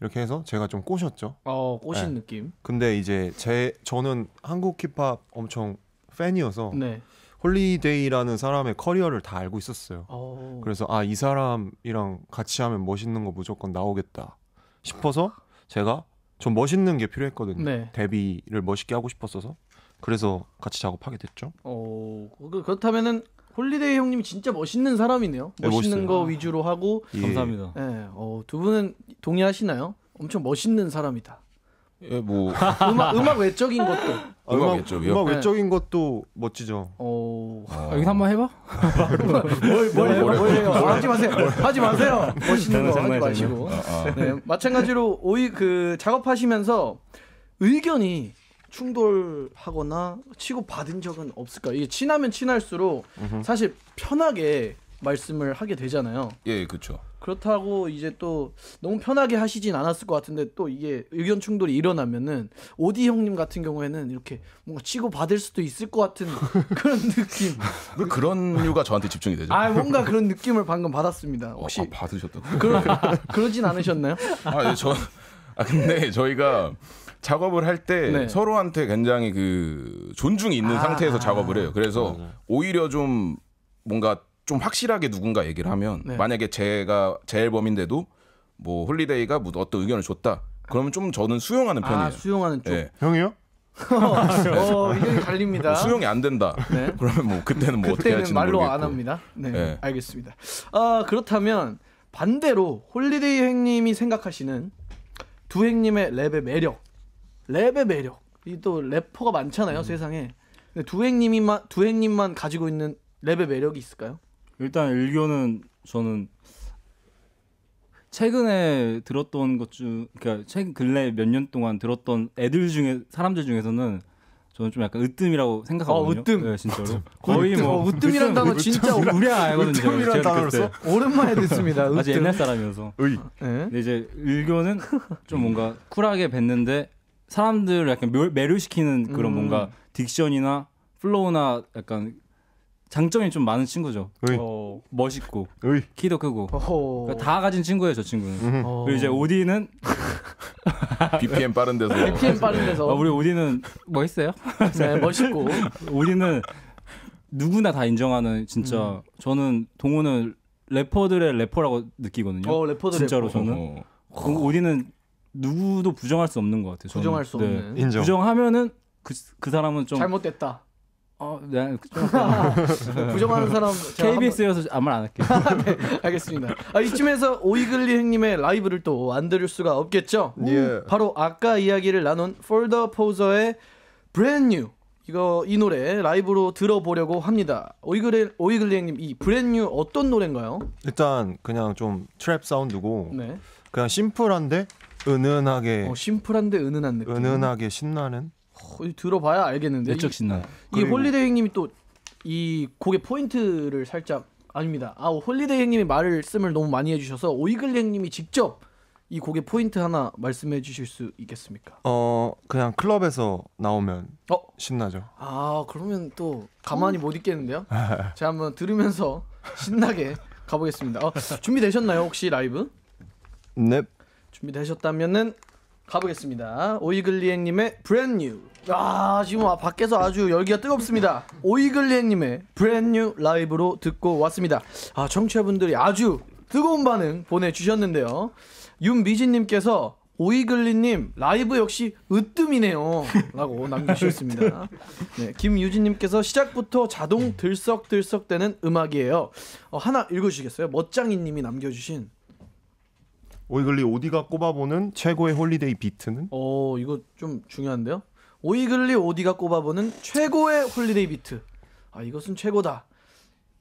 이렇게 해서 제가 좀 꼬셨죠. 어, 꼬신 네. 느낌. 근데 이제 제 저는 한국 힙합 엄청 팬이어서 네. 홀리데이라는 사람의 커리어를 다 알고 있었어요. 오. 어. 그래서 아 이 사람이랑 같이 하면 멋있는 거 무조건 나오겠다 싶어서 제가 좀 멋있는 게 필요했거든요. 네. 데뷔를 멋있게 하고 싶었어서 그래서 같이 작업하게 됐죠. 어, 그, 그렇다면은 홀리데이 형님 진짜 멋있는 사람이네요. 네, 멋있는 멋있어요. 거 위주로 하고 예. 감사합니다. 네, 어, 두 분은 동의하시나요? 엄청 멋있는 사람이다. 예, 뭐 [laughs] 음악, 음악 외적인 것도 아, [laughs] 음악, 외적이요. 음악 예. 외적인 것도 멋지죠. 어... 아... 아 여기서 한번 해봐. [laughs] 뭘, 뭘, 해봐, 뭘, 해요? 아, 하지 마세요. 하지 마세요. 멋있는 거 하지 마시고. 아, 네, 마찬가지로 오이 그 작업하시면서 의견이 충돌하거나 치고받은 적은 없을까? 이게 친하면 친할수록 사실 편하게 말씀을 하게 되잖아요. 예, 그렇죠. 그렇다고 이제 또 너무 편하게 하시진 않았을 것 같은데 또 이게 의견 충돌이 일어나면은 오디 형님 같은 경우에는 이렇게 뭔가 치고 받을 수도 있을 것 같은 [laughs] 그런 느낌. 왜 뭐 그런 이유가 저한테 집중이 되죠? 아 뭔가 그런 느낌을 방금 받았습니다. 어, 혹시 어, 아, 받으셨다고? 그러, 그러진 않으셨나요? 아, 예, 아 근데 저희가 작업을 할때 네. 서로한테 굉장히 그 존중이 있는 아, 상태에서 작업을 해요. 그래서 아, 맞아. 오히려 좀 뭔가 좀 확실하게 누군가 얘기를 하면 네. 만약에 제가 제 앨범인데도 뭐 홀리데이가 뭐 어떤 의견을 줬다. 그러면 좀 저는 수용하는 아, 편이에요. 수용하는 쪽. 네. 형이요? [laughs] 어, 의견이 갈립니다. 뭐 수용이 안 된다. 네. [laughs] 그러면 뭐 그때는 뭐 그때는 어떻게 말로 모르겠고. 안 합니다. 네, 네. 알겠습니다. 아, 그렇다면 반대로 홀리데이 형님이 생각하시는 두형님의 랩의 매력 랩의 매력. 이또 래퍼가 많잖아요, 음. 세상에. 근데 두행님이만 두행님만 가지고 있는 랩의 매력이 있을까요? 일단 일교는 저는 최근에 들었던 것 중, 그러니까 최근 근래 몇 년 동안 들었던 애들 중에 사람들 중에서는 저는 좀 약간 으뜸이라고 생각하거든요. 아, 으뜸. 네, 진짜로. 거의 뭐 어, 으뜸이란 단어 진짜 우리 알거든요. 으뜸이란 단어로서 오랜만에 듣습니다. 으뜸. 아주 옛날 사람이어서. 의. 네. 근데 이제 일교는 좀 뭔가 쿨하게 뵀는데 사람들을 약간 매료시키는 그런 음. 뭔가 딕션이나 플로우나 약간 장점이 좀 많은 친구죠. 어, 멋있고 으이. 키도 크고 어. 그러니까 다 가진 친구예요 저 친구는. 으 음. 어. 그리고 이제 오디는 [laughs] BPM 빠른 데서 BPM 빠른 데서 아, 우리 오디는 멋있어요. 뭐 [laughs] 네, 멋있고 [laughs] 오디는 누구나 다 인정하는 진짜 음. 저는 동호는 래퍼들의 래퍼라고 느끼거든요. 어, 래퍼들 진짜로 래퍼. 저는 어. 오디는 누구도 부정할 수 없는 것 같아요. 저는. 부정할 수 네. 없는. 인정. 부정하면은 그, 그 사람은 좀 잘못됐다. 어, 네. 그렇죠. [laughs] 부정하는 사람 KBS여서 아무 안 할게요. [laughs] 네, 알겠습니다. 아, 이쯤에서 오이글리 형님의 라이브를 또 안 들을 수가 없겠죠. 예. 바로 아까 이야기를 나눈 폴더 포저의 브랜뉴 이거 이 노래 라이브로 들어보려고 합니다. 오이글리 오이글리 형님 이브랜뉴 어떤 노래인가요? 일단 그냥 좀 트랩 사운드고 네. 그냥 심플한데 은은하게 어, 심플한데 은은한 느낌. 은은하게 신나는. 어, 들어봐야 알겠는데. 내적 신나. 이, 홀리데이 형님이 또 이 곡의 포인트를 살짝 아닙니다. 아 홀리데이 형님이 말씀을 너무 많이 해주셔서 오이글 형님이 직접 이 곡의 포인트 하나 말씀해 주실 수 있겠습니까? 어 그냥 클럽에서 나오면 어? 신나죠. 아 그러면 또 가만히 못 있겠는데요. [laughs] 제가 한번 들으면서 신나게 가보겠습니다. 어, 준비되셨나요 혹시 라이브? 넵. 준비되셨다면은 가보겠습니다. 오이글리엔님의 브랜뉴. 아 지금 밖에서 아주 열기가 뜨겁습니다. 오이글리엔님의 브랜뉴 라이브로 듣고 왔습니다. 아 청취자분들이 아주 뜨거운 반응 보내주셨는데요. 윤미진님께서 오이글리님 라이브 역시 으뜸이네요라고 남겨주셨습니다. 네, 김유진님께서 시작부터 자동 들썩들썩대는 음악이에요. 어, 하나 읽어주시겠어요? 멋장이님이 남겨주신 오이글리 오디가 꼽아보는 최고의 홀리데이 비트는? 어 이거 좀 중요한데요. 오이글리 오디가 꼽아보는 최고의 홀리데이 비트. 아 이것은 최고다.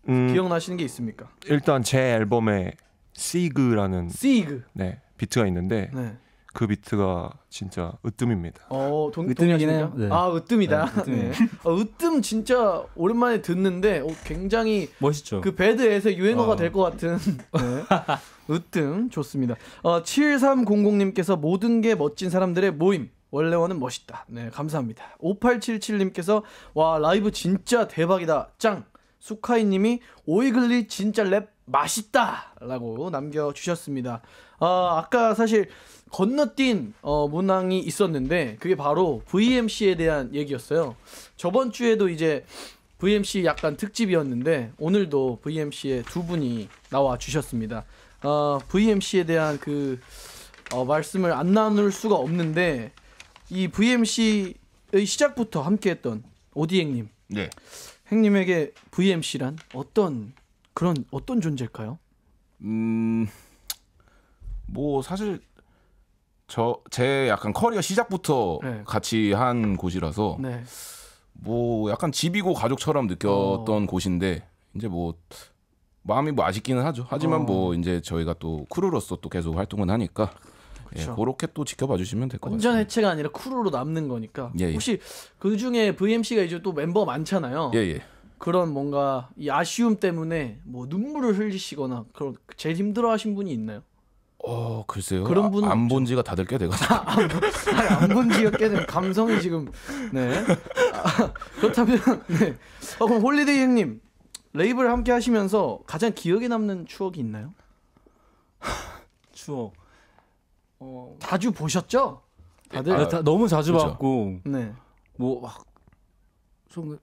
음, 기억나시는 게 있습니까? 일단 제 앨범에 시그라는 시그 네 비트가 있는데 네. 그 비트가 진짜 으뜸입니다. 어, 동, 으뜸이긴 해요. 네. 아, 으뜸이다. 네, 어, 으뜸 진짜 오랜만에 듣는데 어, 굉장히 멋있죠. 그 배드에서 유행어가 어. 될것 같은 [laughs] 네. [laughs] 으뜸 좋습니다. 어, 7300님께서 모든 게 멋진 사람들의 모임. 원래원은 멋있다. 네, 감사합니다. 5877님께서 와, 라이브 진짜 대박이다. 짱. 수카이 님이 오이글리 진짜 랩 맛있다라고 남겨 주셨습니다. 어, 아까 사실 건너뛴 어, 문항이 있었는데 그게 바로 VMC에 대한 얘기였어요. 저번 주에도 이제 VMC 약간 특집이었는데 오늘도 VMC에 두 분이 나와 주셨습니다. 어, 아, VMC에 대한 그 어, 말씀을 안 나눌 수가 없는데 이 VMC의 시작부터 함께했던 오디행님, 네. 행님에게 VMC란 어떤 그런 어떤 존재일까요? 음. 뭐 사실 저 제 약간 커리어 시작부터 네. 같이 한 곳이라서 네. 뭐 약간 집이고 가족처럼 느꼈던 어. 곳인데 이제 뭐 마음이 뭐 아쉽기는 하죠. 하지만 뭐 어. 뭐 이제 저희가 또 크루로서 또 계속 활동은 하니까 예, 그렇게 또 지켜봐 주시면 될 것 같아요. 완전 해체가 아니라 크루로 남는 거니까. 예, 예. 혹시 그 중에 VMC가 이제 또 멤버 많잖아요. 예, 예, 그런 뭔가 이 아쉬움 때문에 뭐 눈물을 흘리시거나 그런 제일 힘들어하신 분이 있나요? 어 글쎄요. 그런 분 안본 아, 지가 다들 꽤 돼가지고. 아, 안본 지가 꽤 돼. 감성이 지금 네. 아, 그렇다면 네. 어, 그럼 홀리데이 형님 레이블 함께 하시면서 가장 기억에 남는 추억이 있나요? [laughs] 추억. 어, 자주 보셨죠? 다들 아, 다, 너무 자주 그쵸. 봤고. 네. 뭐막뭐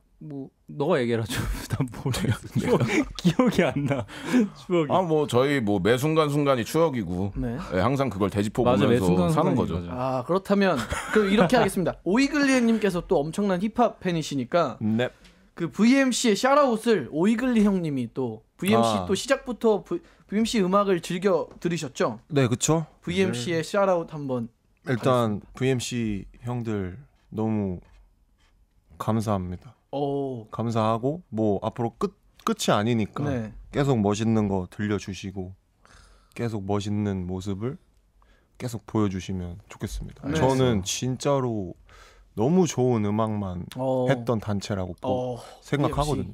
너가 얘기해라. [laughs] 난 모르겠어. [laughs] 추억, 기억이 안 나. [laughs] 추억이. 아, 뭐 저희 뭐 매 순간 순간이 추억이고 네. 네, 항상 그걸 되짚어 보면서 사는 거죠. 거죠. 아 그렇다면 그럼 이렇게 하겠습니다. 오이글리님께서 또 엄청난 힙합 팬이시니까 네. 그 VMC의 샤라웃을 오이글리 형님이 또 VMC 아. 또 시작부터 v, VMC 음악을 즐겨 들으셨죠? 네, 그렇 VMC의 네. 샤라웃 한번. 일단 가겠습니다. VMC 형들 너무 감사합니다. 오. 감사하고 뭐 앞으로 끝 끝이 아니니까 네. 계속 멋있는 거 들려주시고 계속 멋있는 모습을 계속 보여주시면 좋겠습니다. 네. 저는 진짜로 너무 좋은 음악만 오. 어. 했던 단체라고 오. 어. 생각하거든요.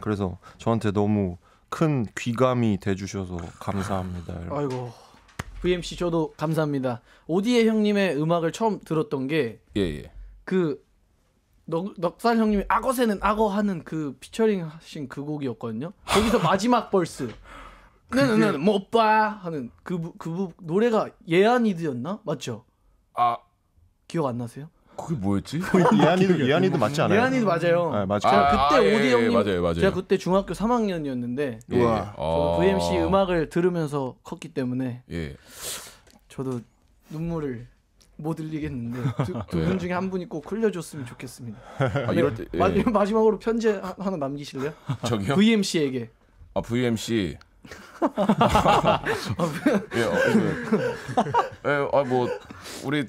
그래서 저한테 너무 큰 귀감이 돼주셔서 감사합니다. 여러분. 아이고 VMC 저도 감사합니다. 오디에 형님의 음악을 처음 들었던 게그 예, 예. 그 넉, 살 형님이 악어새는 악어 하는 그 피처링 하신 그 곡이었거든요. 거기서 마지막 [laughs] 벌스. 네네네, 뭐오 하는 그, 그 노래가 예안이드였나? 맞죠? 아. 기억 안 나세요? 그게 뭐였지? 예안이도 [laughs] 예안이도 맞지 않아요? 예안이도 맞아요. 네, 아, 맞아 제가 아, 그때 아, 예, 오디 예, 형님 맞아요, 맞아요. 제가 그때 중학교 3학년이었는데 예. 예. 와. 어. 저 VMC 음악을 들으면서 컸기 때문에 예. 저도 눈물을 못 들리겠는데 [laughs] 두분 네. 중에 한 분이 꼭 흘려줬으면 좋겠습니다. 아, 이럴 네, 때 예. 마, 지막으로 편지 하나 남기실래요? 저기요? VMC에게. 아 VMC. [laughs] 아, 예, 어, 예. 예, 아뭐 우리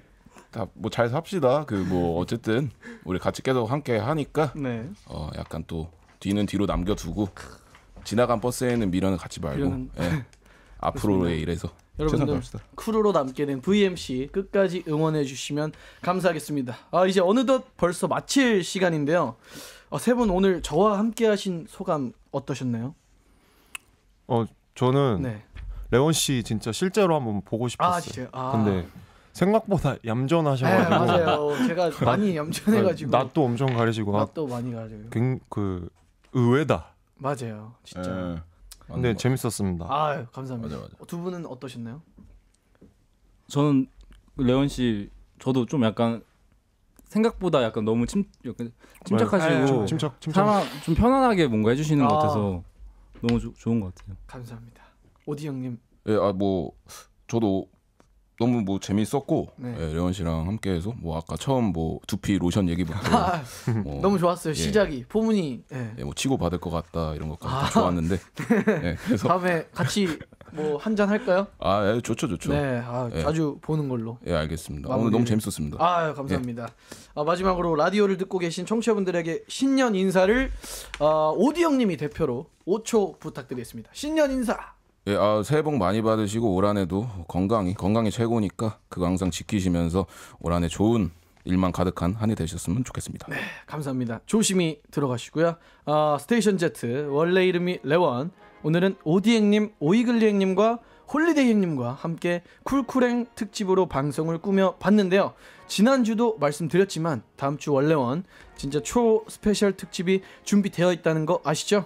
다 뭐잘 삽시다. 그 뭐 어쨌든 우리 같이 계속 함께 하니까. 네. 어 약간 또 뒤는 뒤로 남겨두고 지나간 버스에는 미련을 갖지 말고 예. [laughs] 앞으로의 일에서. 여러분들 크루로 남게 된 VMC 끝까지 응원해 주시면 감사하겠습니다. 아 이제 어느덧 벌써 마칠 시간인데요. 아, 어, 세분 오늘 저와 함께 하신 소감 어떠셨나요? 어 저는 네. 레원 씨 진짜 실제로 한번 보고 아, 싶었어요. 아, 아. 근데 생각보다 얌전하셔가지고 에, 네, 맞아요. [laughs] 제가 많이 얌전해가지고 낯도 엄청 가리시고 낯도 많이 가리고 그, 의외다. 맞아요, 진짜. 에. 네. 네, 재밌었습니다. 아, 감사합니다. 맞아, 맞아. 두 분은 어떠셨나요? 저는 레온 씨 저도 좀 약간 생각보다 약간 너무 침 약간 침착하시고 네, 침착, 침착. 사람 좀 편안하게 뭔가 해주시는 아. 것 같아서 너무 조, 좋은 것 같아요. 감사합니다. 오디 형님. 예, 아 뭐 저도 너무 뭐재미있었고 네. 예, 레원 씨랑 함께해서 뭐 아까 처음 뭐 두피 로션 얘기부터 [laughs] 아, 뭐 너무 좋았어요 예. 시작이 포문이 예. 예, 뭐 치고 받을 것 같다 이런 것까지 아. 다 좋았는데 [laughs] 예, 그래서 다음에 같이 뭐 한 잔 할까요? 아 예, 좋죠 좋죠 네 아, 예. 자주 보는 걸로 예 알겠습니다 마무리 오늘 너무 재밌었습니다 아 예, 감사합니다 아, 마지막으로 라디오를 듣고 계신 청취자분들에게 신년 인사를 어, 아, 오디 형님이 대표로 5초 부탁드리겠습니다 신년 인사 예, 아, 새해 복 많이 받으시고 올 한해도 건강이 건강이 최고니까 그거 항상 지키시면서 올 한해 좋은 일만 가득한 한 해 되셨으면 좋겠습니다. 네, 감사합니다. 조심히 들어가시고요. 아, 스테이션 제트 원래 이름이 레원. 오늘은 오디행님, 오이글리행님과 홀리데이님과 함께 쿨쿨행 특집으로 방송을 꾸며 봤는데요. 지난주도 말씀드렸지만 다음 주 원래원 진짜 초 스페셜 특집이 준비되어 있다는 거 아시죠?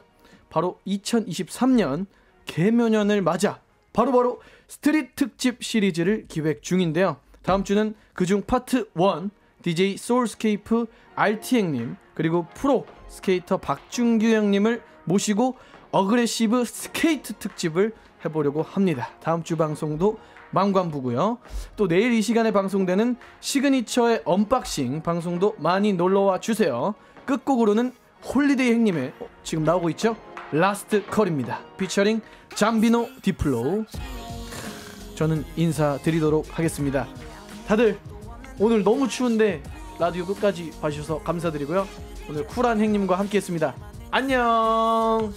바로 2023년 개면연을 맞아 바로바로 바로 스트릿 특집 시리즈를 기획 중인데요. 다음 주는 그중 파트 1 DJ 소울스케이프 r t x 님 그리고 프로 스케이터 박준규 형님을 모시고 어그레시브 스케이트 특집을 해보려고 합니다. 다음 주 방송도 망관부고요. 또 내일 이 시간에 방송되는 시그니처의 언박싱 방송도 많이 놀러와 주세요. 끝곡으로는 홀리데이 행님의 지금 나오고 있죠? 라스트 컬입니다. 피처링 잠비노 디플로. 우 저는 인사드리도록 하겠습니다. 다들 오늘 너무 추운데 라디오 끝까지 봐주셔서 감사드리고요. 오늘 쿨한 행님과 함께했습니다. 안녕!